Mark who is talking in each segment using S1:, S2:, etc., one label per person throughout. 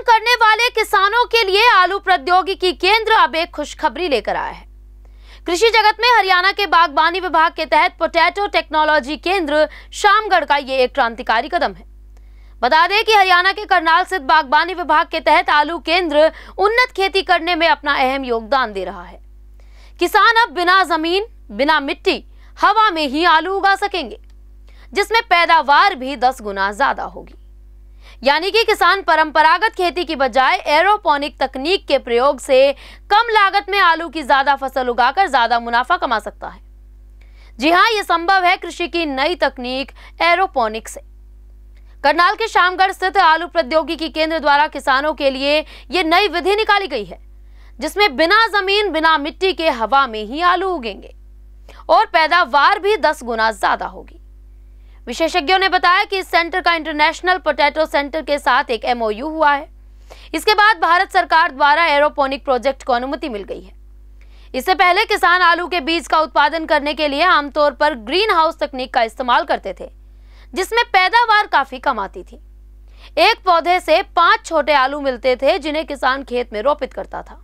S1: उत्पादन करने वाले किसानों के लिए आलू प्रौद्योगिकी केंद्र अब एक खुशखबरी लेकर आया है कृषि जगत में हरियाणा के बागवानी विभाग के तहत पोटैटो टेक्नोलॉजी केंद्र शामगढ़ का ये एक क्रांतिकारी कदम है बता दें कि हरियाणा के करनाल स्थित बागवानी विभाग के तहत आलू केंद्र उन्नत खेती करने में अपना अहम योगदान दे रहा है किसान अब बिना जमीन बिना मिट्टी हवा में ही आलू उगा सकेंगे जिसमें पैदावार भी दस गुना ज्यादा होगी यानी कि किसान परंपरागत खेती की बजाय एरोपोनिक तकनीक के प्रयोग से कम लागत में आलू की ज्यादा फसल उगाकर ज्यादा मुनाफा कमा सकता है जी हाँ ये संभव है कृषि की नई तकनीक एरोपोनिक से करनाल के शामगढ़ स्थित आलू प्रौद्योगिकी केंद्र द्वारा किसानों के लिए ये नई विधि निकाली गई है जिसमें बिना जमीन बिना मिट्टी के हवा में ही आलू उगेंगे और पैदावार भी दस गुना ज्यादा होगी विशेषज्ञों ने बताया कि इस सेंटर का इंटरनेशनल पोटैटो सेंटर के साथ एक एमओयू हुआ है इसके बाद भारत सरकार द्वारा एरोपोनिक प्रोजेक्ट को अनुमति मिल गई है इससे पहले किसान आलू के बीज का उत्पादन करने के लिए आमतौर पर ग्रीन हाउस तकनीक का इस्तेमाल करते थे जिसमें पैदावार काफी कम आती थी एक पौधे से पांच छोटे आलू मिलते थे जिन्हें किसान खेत में रोपित करता था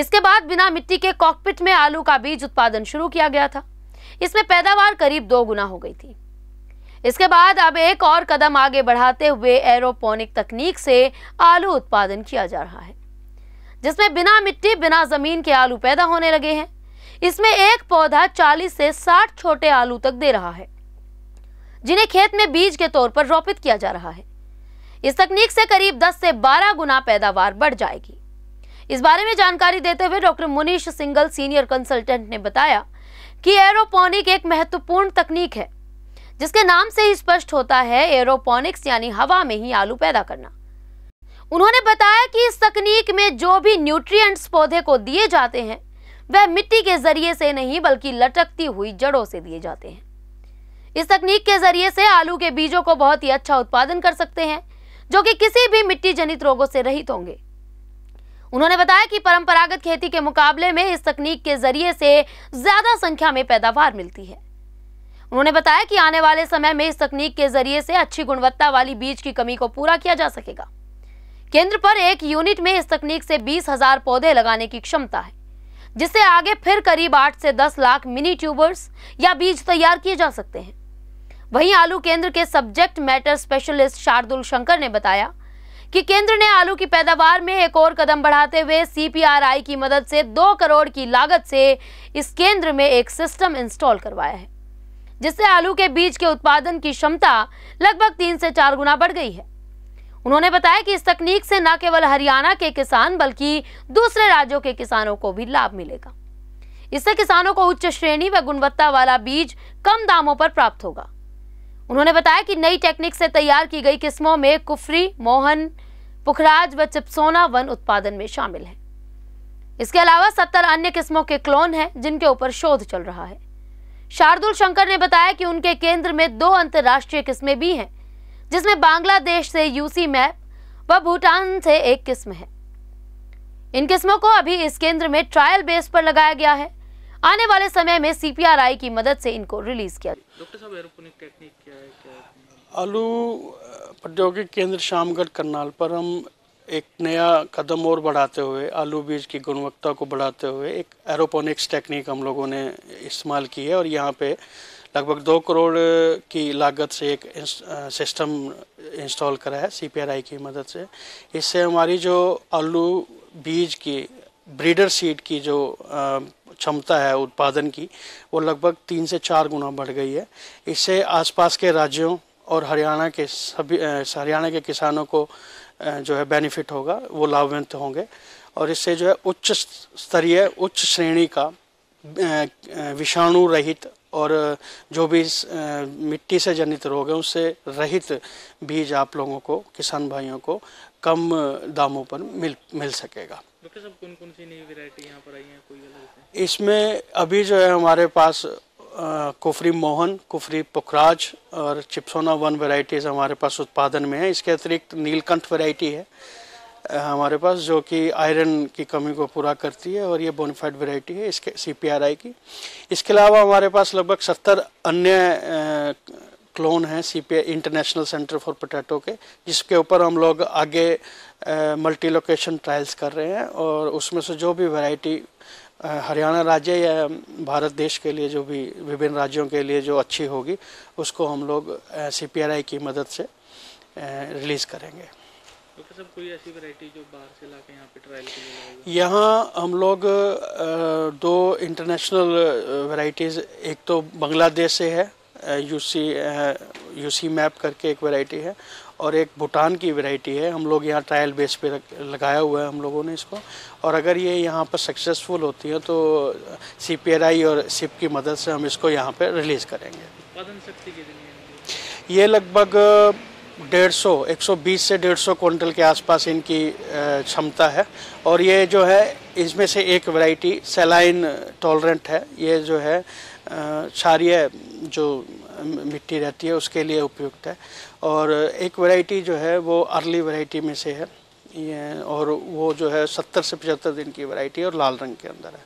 S1: इसके बाद बिना मिट्टी के कॉकपिट में आलू का बीज उत्पादन शुरू किया गया था इसमें पैदावार करीब दो गुना हो गई थी इसके बाद अब एक और कदम आगे बढ़ाते हुए एरोपोनिक तकनीक से आलू उत्पादन किया जा रहा है जिसमें बिना मिट्टी बिना जमीन के आलू पैदा होने लगे हैं इसमें एक पौधा 40 से 60 छोटे आलू तक दे रहा है जिन्हें खेत में बीज के तौर पर रोपित किया जा रहा है इस तकनीक से करीब 10 से 12 गुना पैदावार बढ़ जाएगी इस बारे में जानकारी देते हुए doctor Munish Singal senior consultant ने बताया कि एरोपोनिक एक महत्वपूर्ण तकनीक है जिसके नाम से ही स्पष्ट होता है एरोपोनिक्स यानी हवा में ही आलू पैदा करना उन्होंने बताया कि इस तकनीक में जो भी न्यूट्रिएंट्स पौधे को दिए जाते हैं वह मिट्टी के जरिए से नहीं बल्कि लटकती हुई जड़ों से दिए जाते हैं इस तकनीक के जरिए से आलू के बीजों को बहुत ही अच्छा उत्पादन कर सकते हैं जो कि किसी भी मिट्टी जनित रोगों से रहित होंगे उन्होंने बताया कि परंपरागत खेती के मुकाबले में इस तकनीक के जरिए से ज्यादा संख्या में पैदावार मिलती है उन्होंने बताया कि आने वाले समय में इस तकनीक के जरिए से अच्छी गुणवत्ता वाली बीज की कमी को पूरा किया जा सकेगा केंद्र पर एक यूनिट में इस तकनीक से बीस हजार पौधे लगाने की क्षमता है जिससे आगे फिर करीब आठ से दस लाख मिनी ट्यूबर्स या बीज तैयार किए जा सकते हैं वहीं आलू केंद्र के subject matter specialist Shardul Shankar ने बताया कि केंद्र ने आलू की पैदावार में एक और कदम बढ़ाते हुए सीपीआरआई की मदद से दो करोड़ की लागत से इस केंद्र में एक सिस्टम इंस्टॉल करवाया है जिससे आलू के बीज के उत्पादन की क्षमता लगभग तीन से चार गुना बढ़ गई है उन्होंने बताया कि इस तकनीक से न केवल हरियाणा के किसान बल्कि दूसरे राज्यों के किसानों को भी लाभ मिलेगा इससे किसानों को उच्च श्रेणी व गुणवत्ता वाला बीज कम दामों पर प्राप्त होगा उन्होंने बताया कि नई टेक्निक से तैयार की गई किस्मों में कुफरी मोहन पुखराज व चिपसोना वन उत्पादन में शामिल है इसके अलावा सत्तर अन्य किस्मों के क्लोन हैं जिनके ऊपर शोध चल रहा है शार्दुल शंकर ने बताया कि उनके केंद्र में दो अंतर्राष्ट्रीय किस्में भी हैं जिसमें बांग्लादेश से यूसी मैप व भूटान से एक किस्म है इन किस्मों को अभी इस केंद्र में ट्रायल बेस पर लगाया गया है आने वाले समय में सीपीआरआई की मदद से इनको रिलीज किया
S2: डॉक्टर साहब एरोपोनिक टेक्निक क्या है क्या आलू प्रौद्योगिक केंद्र शामगढ़ करनाल पर हम एक नया कदम और बढ़ाते हुए आलू बीज की गुणवत्ता को बढ़ाते हुए एक एरोपोनिक्स टेक्निक हम लोगों ने इस्तेमाल की है और यहाँ पे लगभग दो करोड़ की लागत से एक सिस्टम इंस्टॉल करा है सी की मदद से इससे हमारी जो आलू बीज की ब्रीडर सीड की जो क्षमता है उत्पादन की वो लगभग तीन से चार गुना बढ़ गई है इससे आसपास के राज्यों और हरियाणा के सभी हरियाणा के किसानों को जो है बेनिफिट होगा वो लाभवंत होंगे और इससे जो है उच्च स्तरीय उच्च श्रेणी का विषाणु रहित और जो भी मिट्टी से जनित रोग है उससे रहित बीज आप लोगों को किसान भाइयों को कम दामों पर मिल मिल सकेगा डॉक्टर साहब कौन कौन सी नई वेरायटी यहाँ पर आई है कोई इसमें अभी जो है हमारे पास कुफरी मोहन कुफरी पुखराज और चिप्सोना वन वैरायटीज़ हमारे पास उत्पादन में है इसके अतिरिक्त नीलकंठ वैरायटी है हमारे पास जो कि आयरन की कमी को पूरा करती है और ये बोनिफाइड वैरायटी है इसके सीपीआरआई की इसके अलावा हमारे पास लगभग सत्तर अन्य क्लोन हैं CPI international centre for potato के जिसके ऊपर हम लोग आगे मल्टी लोकेशन ट्रायल्स कर रहे हैं और उसमें से जो भी वैरायटी हरियाणा राज्य या भारत देश के लिए जो भी विभिन्न राज्यों के लिए जो अच्छी होगी उसको हम लोग सी की मदद से रिलीज़ करेंगे कोई ऐसी जो बाहर से यहाँ पे यहाँ हम लोग दो इंटरनेशनल वैरायटीज़ एक तो बांग्लादेश से है यूसी यूसी मैप करके एक वैरायटी है और एक भूटान की वैरायटी है हम लोग यहाँ ट्रायल बेस पे लगाया हुआ है हम लोगों ने इसको और अगर ये यहाँ पर सक्सेसफुल होती है तो सी और सिप की मदद से हम इसको यहाँ पर रिलीज़ करेंगे उत्पादन शक्ति ये लगभग डेढ़ सौ एक सौ बीस से डेढ़ सौ क्विंटल के आसपास इनकी क्षमता है और ये जो है इसमें से एक वैरायटी सेलाइन टॉलरेंट है ये जो है क्षारिय जो मिट्टी रहती है उसके लिए उपयुक्त है और एक वैरायटी जो है वो अर्ली वैरायटी में से है ये और वो जो है सत्तर से पचहत्तर दिन की वैरायटी और लाल रंग के अंदर है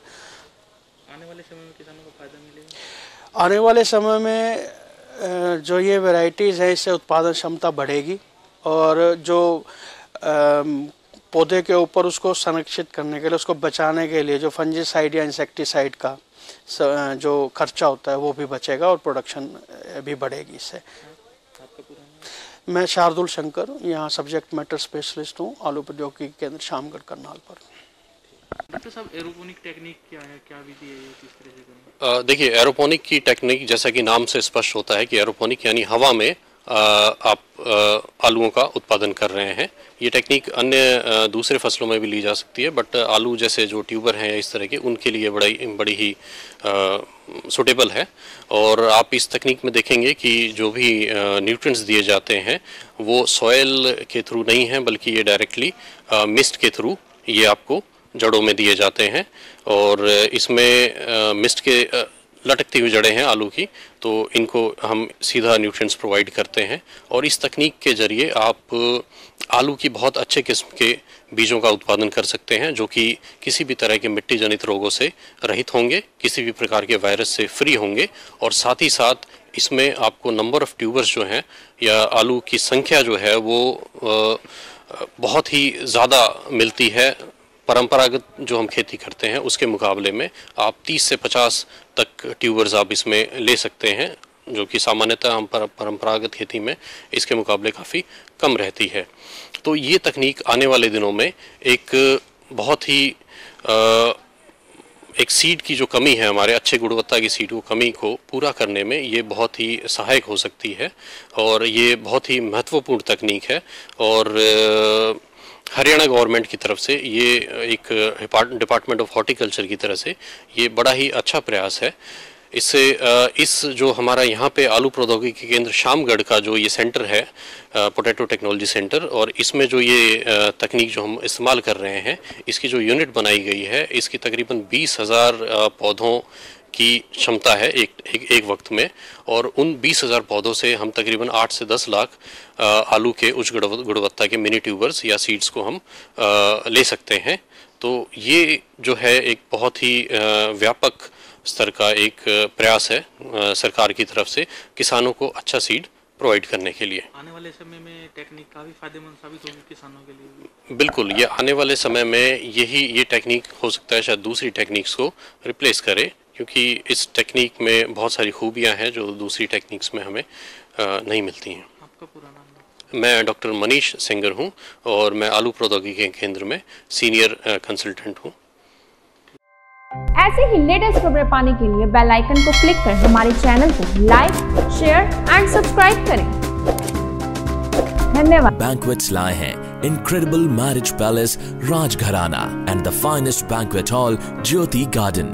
S2: आने वाले समय में किसानों को फायदा मिलेगा आने वाले समय में जो ये वैरायटीज़ हैं इससे उत्पादन क्षमता बढ़ेगी और जो पौधे के ऊपर उसको संरक्षित करने के लिए उसको बचाने के लिए जो फंजीसाइड या इंसेक्टिसाइड का जो खर्चा होता है वो भी बचेगा और प्रोडक्शन भी बढ़ेगी इससे मैं शार्दुल शंकर यहाँ सब्जेक्ट मैटर स्पेशलिस्ट हूँ आलू प्रौद्योगिकी केंद्र शामगढ़ करनाल पर डॉक्टर तो साहब एरोपोनिक
S3: देखिए एरोपोनिक की टेक्निक जैसा कि नाम से स्पष्ट होता है कि एरोपोनिक यानी हवा में आप आलूओं का उत्पादन कर रहे हैं ये टेक्निक अन्य दूसरे फसलों में भी ली जा सकती है बट आलू जैसे जो ट्यूबर हैं इस तरह के उनके लिए बड़ा बड़ी ही सुटेबल है और आप इस तकनीक में देखेंगे कि जो भी न्यूट्रिएंट्स दिए जाते हैं वो सॉयल के थ्रू नहीं है बल्कि ये डायरेक्टली मिस्ट के थ्रू ये आपको जड़ों में दिए जाते हैं और इसमें मिस्ट के लटकती हुई जड़ें हैं आलू की तो इनको हम सीधा न्यूट्रिएंट्स प्रोवाइड करते हैं और इस तकनीक के ज़रिए आप आलू की बहुत अच्छे किस्म के बीजों का उत्पादन कर सकते हैं जो कि किसी भी तरह के मिट्टी जनित रोगों से रहित होंगे किसी भी प्रकार के वायरस से फ्री होंगे और साथ ही साथ इसमें आपको नंबर ऑफ़ ट्यूबर्स जो हैं या आलू की संख्या जो है वो बहुत ही ज़्यादा मिलती है परंपरागत जो हम खेती करते हैं उसके मुकाबले में आप 30 से 50 तक ट्यूबर्स आप इसमें ले सकते हैं जो कि सामान्यतः हम पर, परंपरागत खेती में इसके मुकाबले काफ़ी कम रहती है तो ये तकनीक आने वाले दिनों में एक बहुत ही आ, एक सीड की जो कमी है हमारे अच्छे गुणवत्ता की सीड को कमी को पूरा करने में ये बहुत ही सहायक हो सकती है और ये बहुत ही महत्वपूर्ण तकनीक है और हरियाणा गवर्नमेंट की तरफ से ये एक डिपार्टमेंट ऑफ हॉर्टिकल्चर की तरफ से ये बड़ा ही अच्छा प्रयास है इससे इस जो हमारा यहाँ पे आलू प्रौद्योगिकी केंद्र शामगढ़ का जो ये सेंटर है पोटैटो टेक्नोलॉजी सेंटर और इसमें जो ये तकनीक जो हम इस्तेमाल कर रहे हैं इसकी जो यूनिट बनाई गई है इसकी तकरीबन बीस हज़ार पौधों की क्षमता है एक एक, एक वक्त में और उन 20,000 पौधों से हम तकरीबन 8 से 10 लाख आलू के उच्च गुणवत्ता के मिनी ट्यूबर्स या सीड्स को हम ले सकते हैं तो ये जो है एक बहुत ही व्यापक स्तर का एक प्रयास है सरकार की तरफ से किसानों को अच्छा सीड प्रोवाइड करने के लिए
S2: आने वाले समय में टेक्निक काफ़ी फायदेमंद साबित होगी किसानों के लिए
S3: बिल्कुल ये आने वाले समय में यही ये टेक्निक हो सकता है शायद दूसरी टेक्निक्स को रिप्लेस करे क्योंकि इस टेक्निक में बहुत सारी खूबियां हैं जो दूसरी टेक्निक्स में हमें नहीं मिलती हैं आपका पूरा नाम मैं डॉक्टर मनीष सिंगर हूं और मैं आलू प्रौद्योगिकी केंद्र में सीनियर कंसल्टेंट हूं
S1: ऐसे ही लेटेस्ट खबरें पाने के लिए बेल आइकन को क्लिक कर हमारे चैनल को लाइक शेयर एंड सब्सक्राइब करें
S3: धन्यवाद बैंकवेट्स लाए हैं incredible marriage palace Rajgharana and the finest banquet hall Jyoti garden